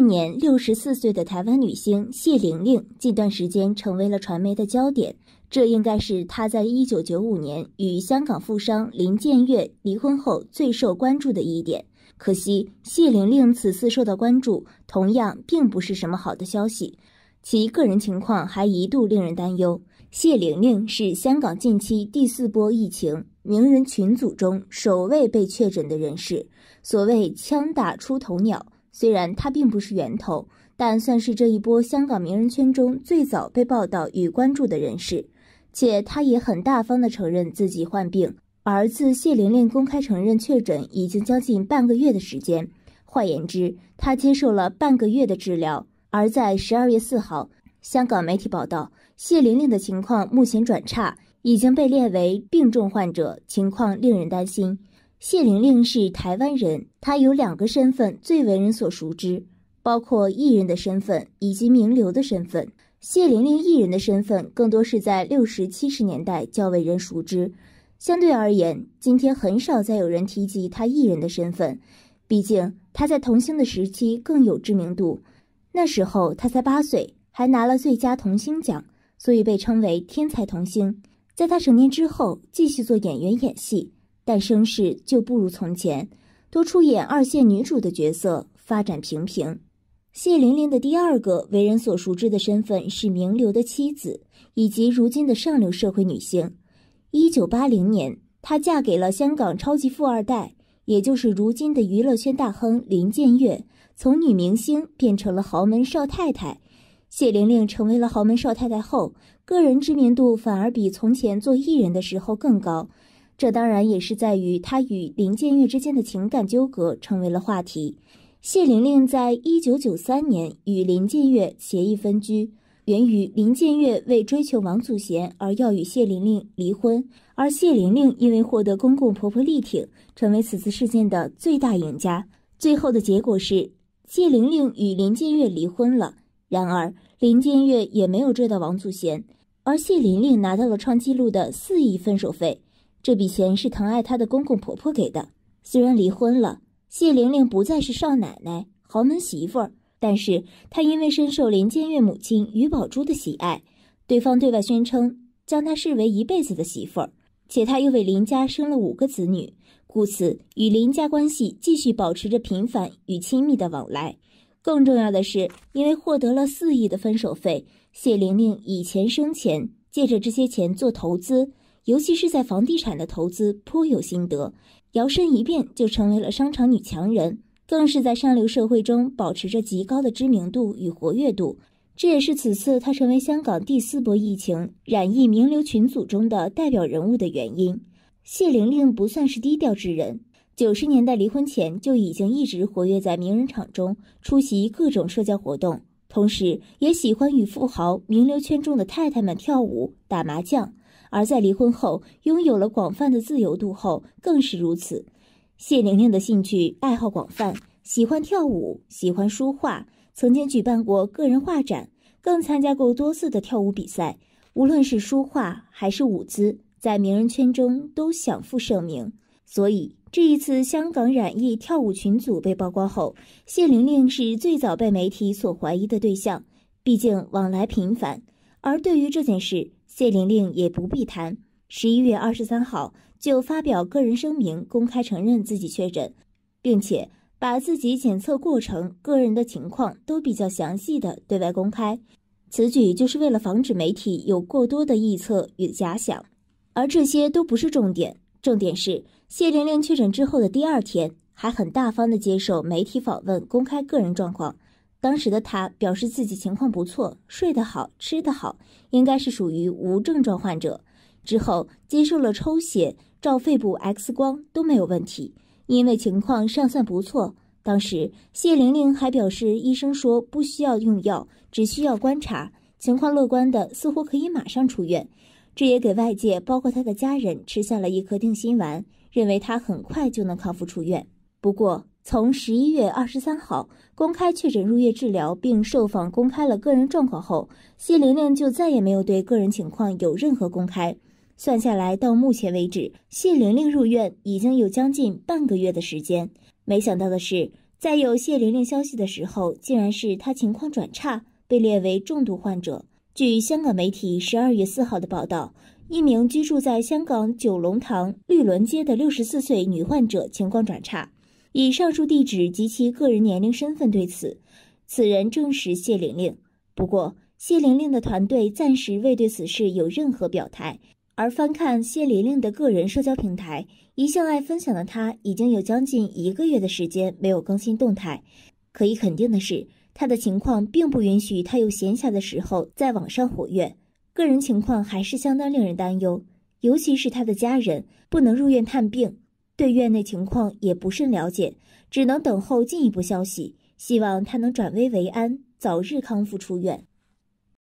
年六十四岁的台湾女星谢玲玲近段时间成为了传媒的焦点，这应该是她在一九九五年与香港富商林建岳离婚后最受关注的一点。可惜谢玲玲此次受到关注，同样并不是什么好的消息，其个人情况还一度令人担忧。谢玲玲是香港近期第四波疫情名人群组中首位被确诊的人士，所谓枪打出头鸟。虽然他并不是源头，但算是这一波香港名人圈中最早被报道与关注的人士，且他也很大方地承认自己患病。儿子谢玲玲公开承认确诊已经将近半个月的时间，换言之，他接受了半个月的治疗。而在十二月四号，香港媒体报道，谢玲玲的情况目前转差，已经被列为病重患者，情况令人担心。谢玲玲是台湾人，她有两个身份最为人所熟知，包括艺人的身份以及名流的身份。谢玲玲艺人的身份更多是在六十七十年代较为人熟知，相对而言，今天很少再有人提及她艺人的身份。毕竟她在童星的时期更有知名度，那时候她才八岁，还拿了最佳童星奖，所以被称为天才童星。在她成年之后，继续做演员演戏。但声势就不如从前，多出演二线女主的角色，发展平平。谢玲玲的第二个为人所熟知的身份是名流的妻子，以及如今的上流社会女性。一九八零年，她嫁给了香港超级富二代，也就是如今的娱乐圈大亨林建岳。从女明星变成了豪门少太太，谢玲玲成为了豪门少太太后，个人知名度反而比从前做艺人的时候更高。这当然也是在于他与林建岳之间的情感纠葛成为了话题。谢玲玲在一九九三年与林建岳协议分居，源于林建岳为追求王祖贤而要与谢玲玲离婚，而谢玲玲因为获得公公婆婆力挺，成为此次事件的最大赢家。最后的结果是谢玲玲与林建岳离婚了，然而林建岳也没有追到王祖贤，而谢玲玲拿到了创纪录的四亿分手费。这笔钱是疼爱她的公公婆婆给的。虽然离婚了，谢玲玲不再是少奶奶、豪门媳妇儿，但是她因为深受林建岳母亲于宝珠的喜爱，对方对外宣称将她视为一辈子的媳妇儿，且她又为林家生了五个子女，故此与林家关系继续保持着频繁与亲密的往来。更重要的是，因为获得了四亿的分手费，谢玲玲以钱生钱，借着这些钱做投资。尤其是在房地产的投资颇有心得，摇身一变就成为了商场女强人，更是在上流社会中保持着极高的知名度与活跃度。这也是此次她成为香港第四波疫情染疫名流群组中的代表人物的原因。谢玲玲不算是低调之人，九十年代离婚前就已经一直活跃在名人场中，出席各种社交活动，同时也喜欢与富豪名流圈中的太太们跳舞、打麻将。而在离婚后，拥有了广泛的自由度后，更是如此。谢玲玲的兴趣爱好广泛，喜欢跳舞，喜欢书画，曾经举办过个人画展，更参加过多次的跳舞比赛。无论是书画还是舞姿，在名人圈中都享负盛名。所以，这一次香港染艺跳舞群组被曝光后，谢玲玲是最早被媒体所怀疑的对象，毕竟往来频繁。而对于这件事，谢玲玲也不必谈，十一月二十三号就发表个人声明，公开承认自己确诊，并且把自己检测过程、个人的情况都比较详细的对外公开。此举就是为了防止媒体有过多的臆测与假想，而这些都不是重点，重点是谢玲玲确诊之后的第二天，还很大方的接受媒体访问，公开个人状况。当时的他表示自己情况不错，睡得好，吃得好，应该是属于无症状患者。之后接受了抽血、照肺部 X 光都没有问题，因为情况尚算不错。当时谢玲玲还表示，医生说不需要用药，只需要观察，情况乐观的似乎可以马上出院。这也给外界，包括他的家人，吃下了一颗定心丸，认为他很快就能康复出院。不过，从十一月二十三号公开确诊入院治疗，并受访公开了个人状况后，谢玲玲就再也没有对个人情况有任何公开。算下来，到目前为止，谢玲玲入院已经有将近半个月的时间。没想到的是，在有谢玲玲消息的时候，竟然是她情况转差，被列为重度患者。据香港媒体十二月四号的报道，一名居住在香港九龙塘绿轮街的六十四岁女患者情况转差。以上述地址及其个人年龄、身份对此，此人正是谢玲玲。不过，谢玲玲的团队暂时未对此事有任何表态。而翻看谢玲玲的个人社交平台，一向爱分享的她已经有将近一个月的时间没有更新动态。可以肯定的是，她的情况并不允许她有闲暇的时候在网上活跃。个人情况还是相当令人担忧，尤其是她的家人不能入院探病。对院内情况也不甚了解，只能等候进一步消息。希望他能转危为安，早日康复出院。